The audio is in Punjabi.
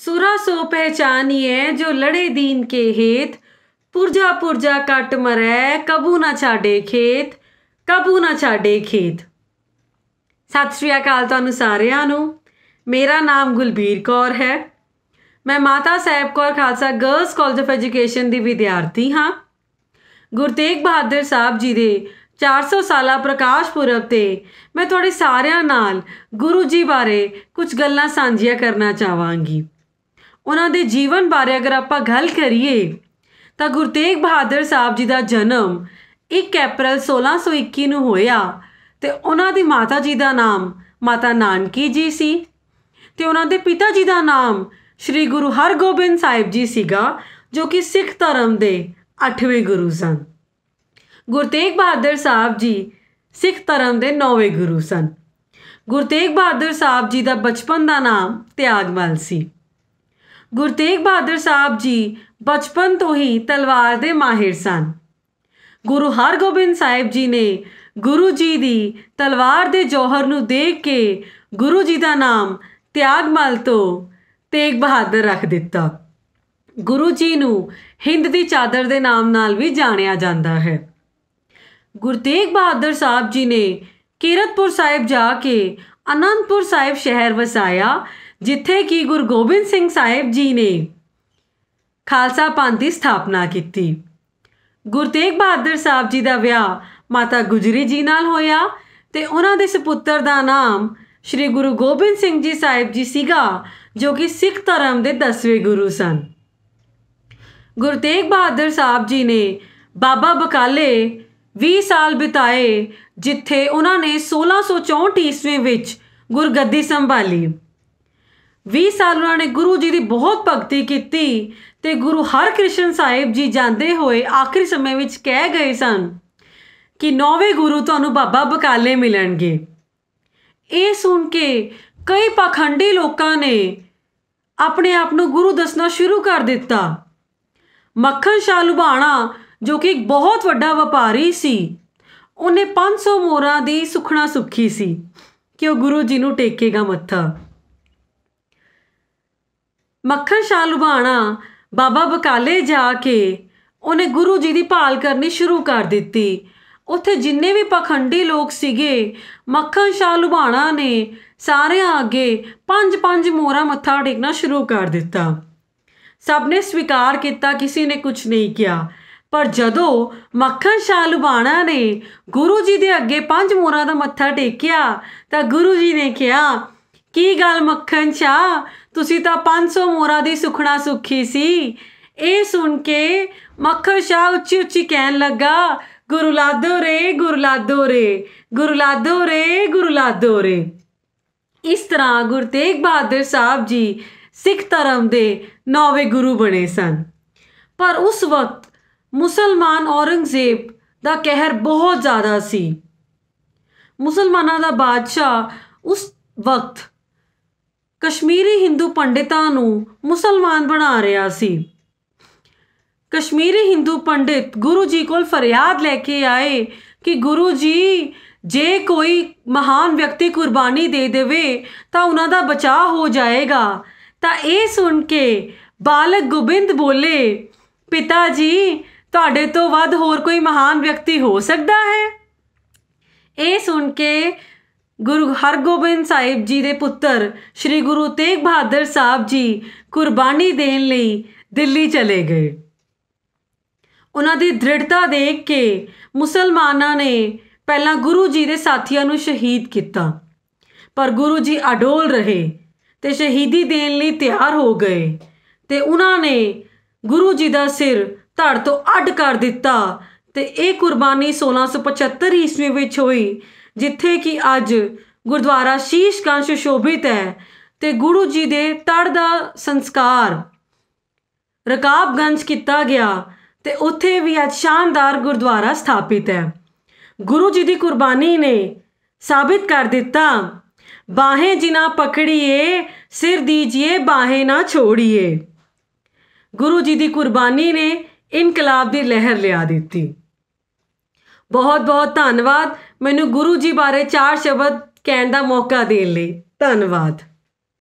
ਸੁਰਾ ਸੋ पहचानिए ਜੋ ਲੜੇ ਦੀਨ ਕੇ ਹੇਤ ਪੁਰਜਾ ਪੁਰਜਾ ਕੱਟ ਮਰੇ ਕਬੂ ਨਾ ਛਾਡੇ ਖੇਤ ਕਬੂ ਨਾ ਛਾਡੇ ਖੇਤ ਸਤਿ ਸ਼੍ਰੀ ਅਕਾਲ ਤੁਹਾਨੂੰ ਸਾਰਿਆਂ ਨੂੰ ਮੇਰਾ ਨਾਮ ਗੁਲਬੀਰ ਕੌਰ ਹੈ ਮੈਂ Mata Sahib Kaur Khalsa girls college of education ਦੀ ਵਿਦਿਆਰਥੀ ਹਾਂ ਗੁਰਤੇਗ ਬਹਾਦਰ ਸਾਹਿਬ ਜੀ ਦੇ 400 ਸਾਲਾ ਪ੍ਰਕਾਸ਼ ਪੁਰਬ ਤੇ ਮੈਂ ਤੁਹਾਡੇ ਸਾਰਿਆਂ ਨਾਲ ਗੁਰੂ ਜੀ ਬਾਰੇ ਕੁਝ ਗੱਲਾਂ ਸਾਂਝੀਆਂ ਕਰਨਾ ਚਾਹਾਂਗੀ ਉਹਨਾਂ ਦੇ ਜੀਵਨ ਬਾਰੇ ਅਗਰ ਆਪਾਂ ਗੱਲ ਕਰੀਏ ਤਾਂ ਗੁਰੂ ਤੇਗ ਬਹਾਦਰ ਸਾਹਿਬ ਜੀ ਦਾ ਜਨਮ 1 ਅਪ੍ਰੈਲ 1621 ਨੂੰ ਹੋਇਆ ਤੇ ਉਹਨਾਂ ਦੀ ਮਾਤਾ ਜੀ ਦਾ ਨਾਮ ਮਾਤਾ ਨਾਨਕੀ ਜੀ ਸੀ ਤੇ ਉਹਨਾਂ ਦੇ ਪਿਤਾ ਜੀ ਦਾ ਨਾਮ ਸ੍ਰੀ ਗੁਰੂ ਹਰਗੋਬਿੰਦ ਸਾਹਿਬ ਜੀ ਸੀਗਾ ਜੋ ਕਿ ਸਿੱਖ ਧਰਮ ਦੇ 8ਵੇਂ ਗੁਰੂ ਸਨ ਗੁਰੂ ਤੇਗ ਬਹਾਦਰ ਸਾਹਿਬ ਜੀ ਸਿੱਖ ਧਰਮ ਦੇ 9ਵੇਂ ਗੁਰੂ ਸਨ ਗੁਰੂ ਤੇਗ ਬਹਾਦਰ ਸਾਹਿਬ ਜੀ ਦਾ ਬਚਪਨ ਦਾ ਨਾਮ ਤਿਆਗਮਲ ਸੀ ਗੁਰੂ ਤੇਗ ਬਹਾਦਰ ਸਾਹਿਬ ਜੀ ਬਚਪਨ ਤੋਂ ਹੀ ਤਲਵਾਰ ਦੇ ਮਾਹਿਰ ਸਨ ਗੁਰੂ ਹਰਗੋਬਿੰਦ ਸਾਹਿਬ ਜੀ ਨੇ ਗੁਰੂ ਜੀ ਦੀ ਤਲਵਾਰ ਦੇ ਜੋਹਰ ਨੂੰ ਦੇਖ ਕੇ ਗੁਰੂ ਜੀ ਦਾ ਨਾਮ ਤਿਆਗਮਲ ਤੋਂ ਤੇਗ ਬਹਾਦਰ ਰੱਖ ਦਿੱਤਾ ਗੁਰੂ ਜੀ ਨੂੰ ਹਿੰਦ ਦੀ ਚਾਦਰ ਦੇ ਨਾਮ ਨਾਲ ਵੀ ਜਾਣਿਆ ਜਾਂਦਾ ਹੈ ਗੁਰੂ ਤੇਗ ਬਹਾਦਰ ਸਾਹਿਬ ਜੀ ਨੇ ਕੀਰਤਪੁਰ ਸਾਹਿਬ ਜਾ ਕੇ ਅਨੰਦਪੁਰ ਸਾਹਿਬ ਸ਼ਹਿਰ ਵਸਾਇਆ ਜਿੱਥੇ ਕਿ ਗੁਰੂ ਗੋਬਿੰਦ ਸਿੰਘ ਸਾਹਿਬ ਜੀ ਨੇ ਖਾਲਸਾ ਪੰਥ ਦੀ ਸਥਾਪਨਾ ਕੀਤੀ ਗੁਰੂ ਤੇਗ ਬਹਾਦਰ ਸਾਹਿਬ ਜੀ ਦਾ ਵਿਆਹ ਮਾਤਾ ਗੁਜਰੀ ਜੀ ਨਾਲ ਹੋਇਆ ਤੇ ਉਹਨਾਂ ਦੇ ਸੁਪੁੱਤਰ ਦਾ ਨਾਮ ਸ੍ਰੀ ਗੁਰੂ ਗੋਬਿੰਦ ਸਿੰਘ ਜੀ ਸਾਹਿਬ ਜੀ ਸੀਗਾ ਜੋ ਕਿ ਸਿੱਖ ਧਰਮ ਦੇ 10ਵੇਂ ਗੁਰੂ ਸਨ ਗੁਰੂ ਤੇਗ ਬਹਾਦਰ ਸਾਹਿਬ ਜੀ ਨੇ ਬਾਬਾ ਬਕਾਲੇ 20 ਸਾਲ ਬਿਤਾਏ ਜਿੱਥੇ ਉਹਨਾਂ ਨੇ 1664 ਈਸਵੀ ਵਿੱਚ ਗੁਰਗੱਦੀ ਸੰਭਾਲੀ 20 ਸਾਲ ਉਹਨਾਂ ਨੇ ਗੁਰੂ ਜੀ ਦੀ ਬਹੁਤ ਭਗਤੀ ਕੀਤੀ ਤੇ ਗੁਰੂ ਹਰਕ੍ਰਿਸ਼ਨ ਸਾਹਿਬ ਜੀ ਜਾਂਦੇ ਹੋਏ ਆਖਰੀ ਸਮੇਂ ਵਿੱਚ ਕਹਿ ਗਏ ਸਨ ਕਿ ਨੌਵੇਂ ਗੁਰੂ ਤੁਹਾਨੂੰ ਬਾਬਾ ਬਕਾਲੇ ਮਿਲਣਗੇ ਇਹ ਸੁਣ ਕੇ ਕਈ ਪਖੰਡੀ ਲੋਕਾਂ ਨੇ ਆਪਣੇ ਆਪ ਨੂੰ ਗੁਰੂ ਦੱਸਣਾ ਸ਼ੁਰੂ ਕਰ ਦਿੱਤਾ ਮੱਖਣ ਸ਼ਾਹ ਲੁਬਾਣਾ ਜੋ ਕਿ ਇੱਕ ਬਹੁਤ ਵੱਡਾ ਵਪਾਰੀ ਸੀ ਉਹਨੇ 500 ਮੋਰਾ ਦੀ ਸੁਖਣਾ ਸੁਖੀ ਸੀ ਕਿ ਉਹ ਗੁਰੂ ਜੀ ਨੂੰ ਟੇਕੇਗਾ ਮੱਥਾ ਮੱਖਣ ਸ਼ਾਹ ਲੁਬਾਣਾ ਬਾਬਾ ਬਕਾਲੇ ਜਾ ਕੇ ਉਹਨੇ ਗੁਰੂ ਜੀ ਦੀ ਭਾਲ ਕਰਨੀ ਸ਼ੁਰੂ ਕਰ ਦਿੱਤੀ ਉੱਥੇ ਜਿੰਨੇ ਵੀ ਪਖੰਡੀ ਲੋਕ ਸੀਗੇ ਮੱਖਣ ਸ਼ਾਹ ਲੁਬਾਣਾ ਨੇ ਸਾਰਿਆਂ ਅੱਗੇ ਪੰਜ ਪੰਜ ਮੋਰਾ ਮੱਥਾ ਟੇਕਣਾ ਸ਼ੁਰੂ ਕਰ ਦਿੱਤਾ ਸਭ ਨੇ ਸਵੀਕਾਰ ਕੀਤਾ ਕਿਸੇ ਨੇ ਕੁਝ ਨਹੀਂ ਕਿਹਾ ਪਰ ਜਦੋਂ ਮੱਖਣ ਸ਼ਾਹ ਲੁਬਾਣਾ ਨੇ ਗੁਰੂ ਜੀ ਦੇ ਅੱਗੇ ਪੰਜ ਮੋਰਾ ਦਾ ਮੱਥਾ ਟੇਕਿਆ ਤਾਂ ਗੁਰੂ ਜੀ ਨੇ ਕਿਹਾ ਕੀ ਗੱਲ ਮੱਖਣ ਸ਼ਾਹ ਤੁਸੀਂ ਤਾਂ 500 ਮੋਰਾ ਦੀ ਸੁਖਣਾ ਸੁਖੀ ਸੀ ਇਹ ਸੁਣ ਕੇ ਮੱਖਰ ਸ਼ਾਹ ਉੱਚੀ ਉੱਚੀ ਕਹਿਣ ਲੱਗਾ ਗੁਰੂ ਲਾਦੋ ਰੇ ਗੁਰੂ ਲਾਦੋ ਰੇ ਗੁਰੂ ਲਾਦੋ ਰੇ ਗੁਰੂ ਲਾਦੋ ਰੇ ਇਸ ਤਰ੍ਹਾਂ ਗੁਰਤੇਗ ਤੇਗ ਬਹਾਦਰ ਸਾਹਿਬ ਜੀ ਸਿੱਖ ਧਰਮ ਦੇ ਨੌਵੇਂ ਗੁਰੂ ਬਣੇ ਸਨ ਪਰ ਉਸ ਵਕਤ ਮੁਸਲਮਾਨ ਔਰੰਗਜ਼ੇਬ ਦਾ ਕਹਿਰ ਬਹੁਤ ਜ਼ਿਆਦਾ ਸੀ ਮੁਸਲਮਾਨਾਂ ਦਾ ਬਾਦਸ਼ਾਹ ਉਸ ਵਕਤ ਕਸ਼ਮੀਰੀ ਹਿੰਦੂ ਪੰਡਿਤਾਂ ਨੂੰ ਮੁਸਲਮਾਨ ਬਣਾ ਰਿਹਾ ਸੀ ਕਸ਼ਮੀਰੀ ਹਿੰਦੂ ਪੰਡਿਤ ਗੁਰੂ ਜੀ ਕੋਲ ਫਰਿਆਦ ਲੈ ਕੇ ਆਏ ਕਿ ਗੁਰੂ ਜੀ ਜੇ ਕੋਈ ਮਹਾਨ ਵਿਅਕਤੀ ਕੁਰਬਾਨੀ ਦੇ ਦੇਵੇ ਤਾਂ ਉਹਨਾਂ ਦਾ ਬਚਾਅ ਹੋ ਜਾਏਗਾ ਤਾਂ ਇਹ ਸੁਣ ਕੇ ਬਾਲਕ ਗੋਬਿੰਦ ਬੋਲੇ ਪਿਤਾ ਜੀ ਤੁਹਾਡੇ ਤੋਂ ਵੱਧ ਹੋਰ ਕੋਈ ਮਹਾਨ ਵਿਅਕਤੀ ਹੋ ਸਕਦਾ ਹੈ ਇਹ ਸੁਣ ਕੇ ਗੁਰੂ ਹਰਗੋਬਿੰਦ ਸਾਹਿਬ ਜੀ ਦੇ ਪੁੱਤਰ ਸ੍ਰੀ ਗੁਰੂ ਤੇਗ ਬਹਾਦਰ ਸਾਹਿਬ ਜੀ ਕੁਰਬਾਨੀ ਦੇਣ ਲਈ ਦਿੱਲੀ ਚਲੇ ਗਏ ਉਹਨਾਂ ਦੀ ਦ੍ਰਿੜਤਾ ਦੇਖ ਕੇ ਮੁਸਲਮਾਨਾਂ ਨੇ ਪਹਿਲਾਂ ਗੁਰੂ ਜੀ ਦੇ ਸਾਥੀਆਂ ਨੂੰ ਸ਼ਹੀਦ ਕੀਤਾ ਪਰ ਗੁਰੂ ਜੀ ਅਡੋਲ ਰਹੇ ਤੇ ਸ਼ਹੀਦੀ ਦੇਣ ਲਈ ਤਿਆਰ ਹੋ ਗਏ ਤੇ ਉਹਨਾਂ ਨੇ ਗੁਰੂ ਜੀ ਦਾ ਸਿਰ ਧੜ ਤੋਂ ਅੱਡ ਕਰ ਦਿੱਤਾ ਤੇ ਇਹ ਕੁਰਬਾਨੀ 1675 ਈਸਵੀ ਵਿੱਚ ਹੋਈ ਜਿੱਥੇ ਕਿ ਅੱਜ ਗੁਰਦੁਆਰਾ ਸ਼ੀਸ਼ਗੰਜ ਸ਼ੋਭਿਤ ਹੈ ਤੇ ਗੁਰੂ ਜੀ ਦੇ ਤੜ ਦਾ ਸੰਸਕਾਰ ਰਕਾਬਗੰਜ ਕੀਤਾ ਗਿਆ ਤੇ ਉੱਥੇ ਵੀ ਅੱਜ ਸ਼ਾਨਦਾਰ ਗੁਰਦੁਆਰਾ ਸਥਾਪਿਤ ਹੈ ਗੁਰੂ ਜੀ ਦੀ ਕੁਰਬਾਨੀ ਨੇ ਸਾਬਿਤ ਕਰ ਦਿੱਤਾ ਬਾਹੇ ਜਿਨਾ ਪਕੜੀਏ ਸਿਰ ਦੀਜੀਏ ਬਾਹੇ ਨਾ ਛੋੜੀਏ ਗੁਰੂ ਜੀ ਦੀ ਕੁਰਬਾਨੀ ਨੇ ਇਨਕਲਾਬ ਦੀ ਲਹਿਰ ਲਿਆ ਦਿੱਤੀ ਬਹੁਤ ਬਹੁਤ ਧੰਨਵਾਦ ਮੈਨੂੰ ਗੁਰੂ ਜੀ ਬਾਰੇ ਚਾਰ ਸ਼ਬਦ ਕਹਿਣ ਦਾ ਮੌਕਾ ਦੇਣ ਲਈ ਧੰਨਵਾਦ